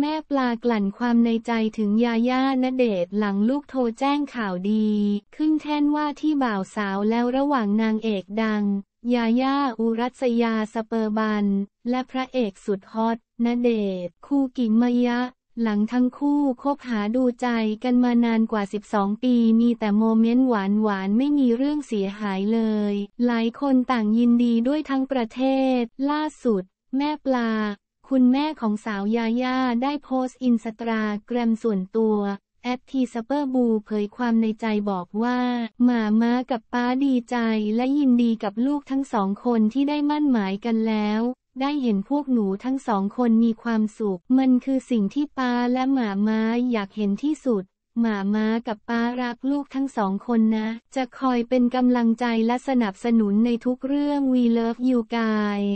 แม่ปลากลั่นความในใจถึงยาย่าณเดชหลังลูกโทรแจ้งข่าวดี ขึ้นแท่นว่าที่บ่าวสาวแล้วระหว่างนางเอกดัง ยาย่าอุรัสยาสเปอร์บัน และพระเอกสุดฮอตณเดชคู่กิมมยะ หลังทั้งคู่คบหาดูใจกันมานานกว่า 12 ปี มีแต่โมเมนต์หวานหวานไม่มีเรื่องเสียหายเลย หลายคนต่างยินดีด้วยทั้งประเทศ ล่าสุด แม่ปลาคุณแม่ของสาวยาย่าได้โพสต์อินสตาแกรมส่วนตัวแอปทีซัปเปอร์บูเผยความในใจบอกว่าหมาม้ากับป้าดีใจและยินดีกับลูกทั้งสองคนที่ได้มั่นหมายกันแล้ว ได้เห็นพวกหนูทั้งสองคนมีความสุข มันคือสิ่งที่ป้าและหมาม้าอยากเห็นที่สุด หมาม้ากับป้ารักลูกทั้งสองคนนะจะคอยเป็นกำลังใจและสนับสนุนในทุกเรื่อง We love you guys